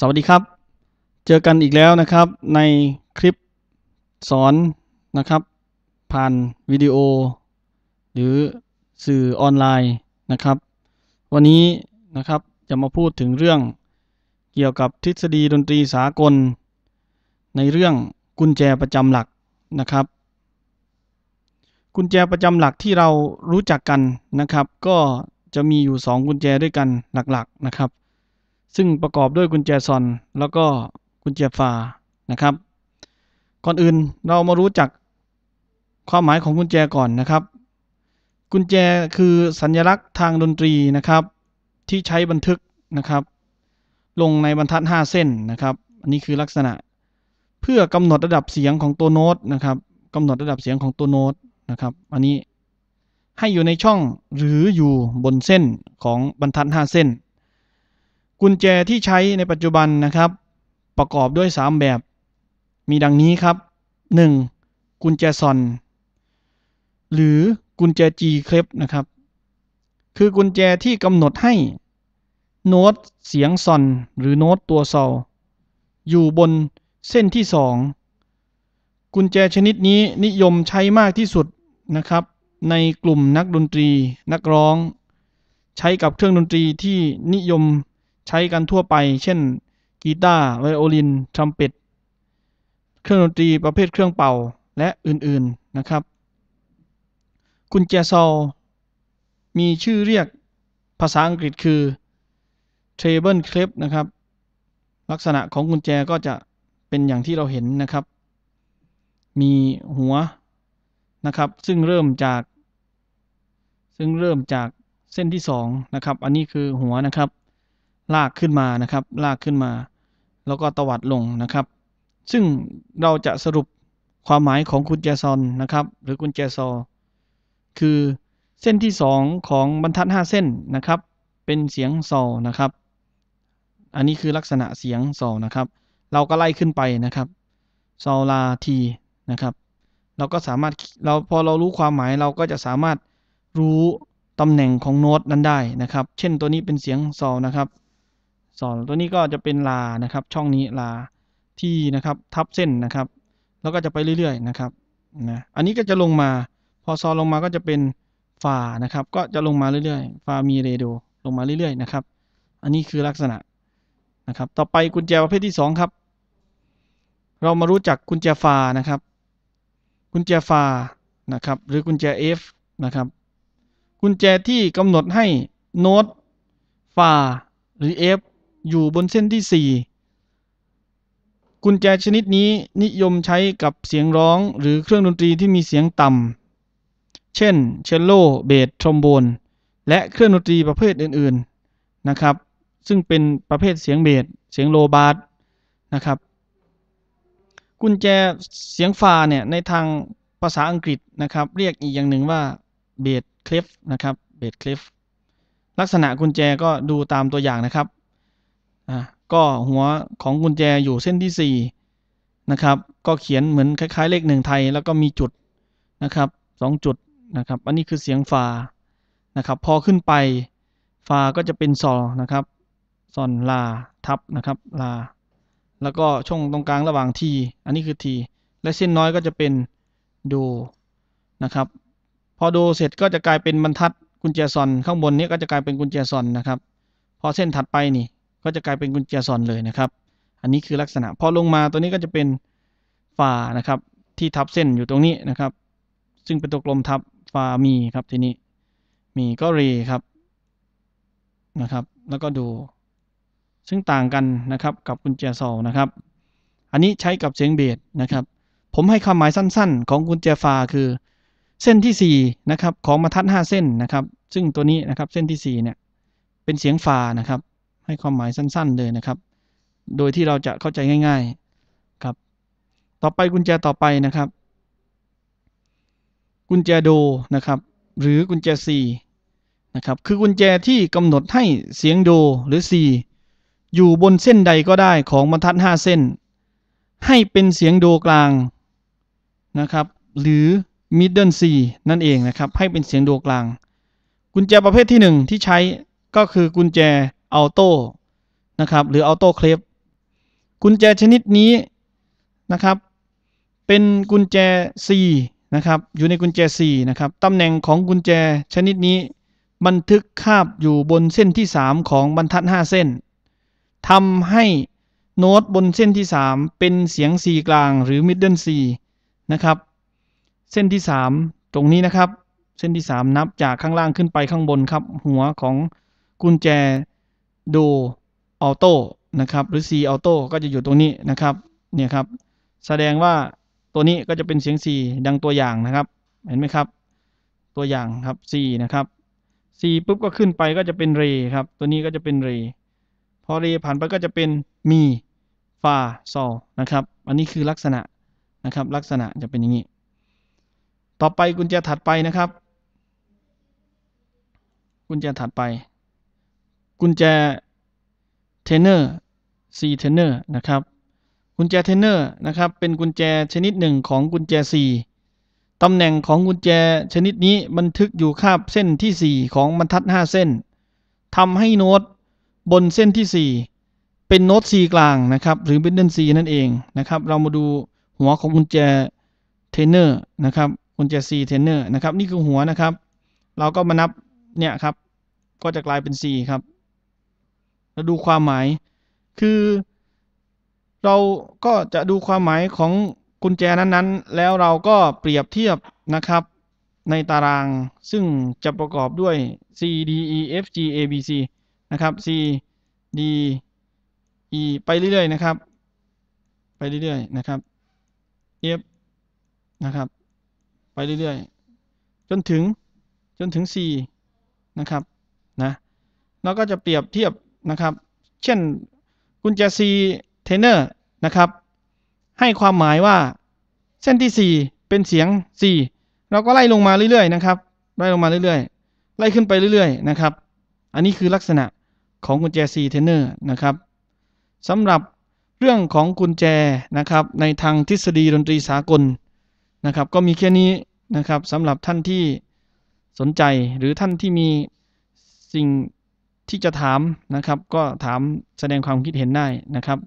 สวัสดีครับ เจอกันอีกแล้วนะครับ ในคลิปสอนนะครับ ผ่านวิดีโอหรือสื่อออนไลน์นะครับ วันนี้นะครับจะมาพูดถึงเรื่องเกี่ยวกับทฤษฎีดนตรีสากล ในเรื่องกุญแจประจำหลักนะครับ กุญแจประจำหลักที่เรารู้จักกันนะครับ ก็จะมีอยู่ 2 กุญแจด้วยกันหลักๆ นะครับซึ่งประกอบด้วยกุญแจซอนแล้วก็กุญแจฟานะครับ ก่อนอื่นเรามารู้จักความหมายของกุญแจก่อนนะครับ กุญแจคือสัญลักษณ์ทางดนตรีนะครับ ที่ใช้บันทึกนะครับ ลงในบรรทัด 5 เส้นนะครับ อันนี้คือลักษณะเพื่อกำหนดระดับเสียงของตัวโน้ตนะครับกำหนดระดับเสียงของตัวโน้ตนะครับ อันนี้ให้อยู่ในช่องหรืออยู่บนเส้นของบรรทัด 5 เส้นกุญแจที่ใช้ในปัจจุบันนะครับ ประกอบด้วย 3 แบบ มีดังนี้ครับ 1. กุญแจซอน หรือกุญแจ G เคล็บนะครับคือกุญแจที่กำหนดให้ โน้ตเสียงซอน หรือโน้ตตัวเซลอยู่บนเส้นที่2กุญแจชนิดนี้นิยมใช้มากที่สุดนะครับ ในกลุ่มนักดนตรี นักร้อง ใช้กับเครื่องดนตรีที่นิยมใช้กันทั่วไป เช่น กีตาร์ไวโอลิน ทรัมเป็ต เครื่องดนตรีประเภทเครื่องเป่า และอื่นๆ นะครับ กุญแจซอล มีชื่อเรียกภาษาอังกฤษคือเทเบิลคลิปนะครับ ลักษณะของกุญแจก็จะเป็นอย่างที่เราเห็นนะครับ มีหัวนะครับ ซึ่งเริ่มจาก ซึ่งเริ่มจากเส้นที่ 2 นะครับ อันนี้คือหัวนะครับลากขึ้นมานะครับ ลากขึ้นมา แล้วก็ตวัดลงนะครับ ซึ่งเราจะสรุปความหมายของกุญแจซอนนะครับ หรือกุญแจซอคือเส้นที่2ของบรรทัด5 เส้นนะครับ เป็นเสียงซอนะครับ อันนี้คือลักษณะเสียงซอนะครับ เราก็ไล่ขึ้นไปนะครับซอลาทีนะครับเราก็สามารถเราพอเรารู้ความหมายเราก็จะสามารถรู้ตำแหน่งของโน้ตนั้นได้นะครับ เช่นตัวนี้เป็นเสียงซอนะครับสอนตัวนี้ก็จะเป็นลานะครับ ช่องนี้ลาที่นะครับทับเส้นนะครับ แล้วก็จะไปเรื่อยๆนะครับนะอันนี้ก็จะลงมา พอซอนลงมาก็จะเป็นฝานะครับ ก็จะลงมาเรื่อยๆฝามีเรโดลงมาเรื่อยๆนะครับอันนี้คือลักษณะนะครับต่อไปกุญแจประเภทที่2ครับเรามารู้จักกุญแจฟานะครับ กุญแจฟานะครับหรือกุญแจ F นะครับกุญแจที่กำหนดให้โน้ตฟาหรือ F อยู่บนเส้นที่ 4 กุญแจชนิดนี้นิยมใช้กับเสียงร้องหรือเครื่องดนตรีที่มีเสียงต่ำเช่นเชลโลเบสทรอมโบนและเครื่องดนตรีประเภทอื่นๆนะครับ ซึ่งเป็นประเภทเสียงเบสเสียงโลบาสนะครับ กุญแจเสียงฟาเนี่ยในทางภาษาอังกฤษนะครับ เรียกอีกอย่างหนึ่งว่าเบสคลิฟนะครับเบสคลิฟลักษณะกุญแจก็ดูตามตัวอย่างนะครับนะก็หัวของกุญแจอยู่เส้นที่ 4 นะ ครับ ก็เขียนเหมือนคล้ายๆเลขหนึ่งไทยแล้วก็มีจุด นะครับ 2 จุดนะครับ อันนี้คือเสียงฟานะครับพอขึ้นไป ฟาก็จะเป็นซอนะครับซอนลาทับนะครับลา แล้วก็ช่องตรงกลางระหว่างทีอันนี้คือทีและเส้นน้อยก็จะเป็นโดนะครับ พอโดเสร็จก็จะกลายเป็นบรรทัดกุญแจซอนข้างบนนี้ก็จะกลายเป็นกุญแจซอนนะครับพอเส้นถัดไปนี่ก็จะกลายเป็นกุญแจซอนเลยนะครับ อันนี้คือลักษณะพอลงมาตัวนี้ก็จะเป็นฝานะครับ ที่ทับเส้นอยู่ตรงนี้นะครับ ซึ่งเป็นตัวกลมทับฝามีครับทีนี้ มีก็เรครับ นะครับ แล้วก็ดู ซึ่งต่างกันนะครับกับกุญแจซอนะครับ อันนี้ใช้กับเสียงเบสนะครับ ผมให้ความหมายสั้น ๆ ของกุญแจฟาคือเส้นที่4นะครับ ของมาทัด5เส้นนะครับ ซึ่งตัวนี้นะครับ เส้นที่4เนี่ย เป็นเสียงฟานะครับให้ความหมายสั้นๆ เลยนะครับ โดยที่เราจะเข้าใจง่ายๆครับ ต่อไปกุญแจต่อไปนะครับ กุญแจโดนะครับ หรือกุญแจ C นะครับ คือกุญแจที่กำหนดให้เสียงโดหรือ C อยู่บนเส้นใดก็ได้ของบรรทัด 5 เส้น ให้เป็นเสียงโดกลางนะครับ หรือ middle C นั่นเองนะครับ ให้เป็นเสียงโดกลาง กุญแจประเภทที่1ที่ใช้ก็คือกุญแจอัลโต้ นะครับ หรืออัลโต้เคลฟกุญแจชนิดนี้ นะครับ เป็นกุญแจ C นะครับ อยู่ในกุญแจ4นะครับ ตำแหน่งของกุญแจชนิดนี้บันทึกคาบอยู่บนเส้นที่ 3 ของบรรทัด 5 เส้นทำให้โน้ตบนเส้นที่ 3 เป็นเสียง C กลาง หรือ Middle C นะครับ เส้นที่ 3 ตรงนี้นะครับ เส้นที่ 3 นับจากข้างล่างขึ้นไปข้างบนครับ หัวของกุญแจดูออโต้ นะครับหรือ C ออโต้ก็จะอยู่ ตรงนี้นะครับเนี่ยครับ แสดงว่าตัวนี้ก็จะเป็นเสียง C ดังตัวอย่างนะครับ เห็นไหมครับ ตัวอย่างครับ C นะครับ C ปุ๊บก็ขึ้นไปก็จะเป็นเรครับ ตัวนี้ก็จะเป็นเรพอเรผ่านไปก็จะเป็นมีฟาซอนะครับอันนี้คือลักษณะนะครับ ลักษณะจะเป็นอย่างนี้ ต่อไปกุญแจถัดไปนะครับ กุญแจถัดไปกุญแจเทนเนอร์ C เทนเนอร์นะครับ กุญแจเทนเนอร์นะครับเป็นกุญแจชนิดหนึ่งของกุญแจ C ตำแหน่งของกุญแจชนิดนี้บันทึกอยู่คาบเส้นที่ 4 ของบรรทัด 5 เส้นทำให้โน้ตบนเส้นที่ 4 เป็นโน้ต C กลางนะครับ หรือเป็นเดน C นั่นเองนะครับเรามาดูหัวของกุญแจเทนเนอร์นะครับกุญแจ C เทนเนอร์นะครับนี่คือหัวนะครับ เราก็มานับเนี่ยครับก็จะกลายเป็น C ครับเราดูความหมาย คือ เราก็จะดูความหมายของกุญแจนั้นๆ แล้วเราก็เปรียบเทียบนะครับในตารางซึ่งจะประกอบด้วย C D E F G A B C นะครับ C D E ไปเรื่อยๆ นะครับ ไปเรื่อยๆ นะครับ F นะครับ ไปเรื่อยๆ จนถึงจนถึง C นะครับ นะเราก็จะเปรียบเทียบนะครับเช่นกุญแจทเนอร์นะครับให้ความหมายว่าเส้นที่4 เป็นเสียง C เราก็ไล่ลงมาเรื่อยๆนะครับไล่ลงมาเรื่อยๆ ไล่ขึ้นไปเรื่อยๆนะครับอันนี้คือลักษณะของกุญแจีเทเนอร์นะครับสำหรับเรื่องของกุญแจนะครับในทางทฤษฎีดนตรีสากลนะครับก็มีแค่นี้นะครับสำหรับท่านที่สนใจหรือท่านที่มีสิ่งที่จะถามนะครับก็ถามแสดงความคิดเห็นได้นะครับ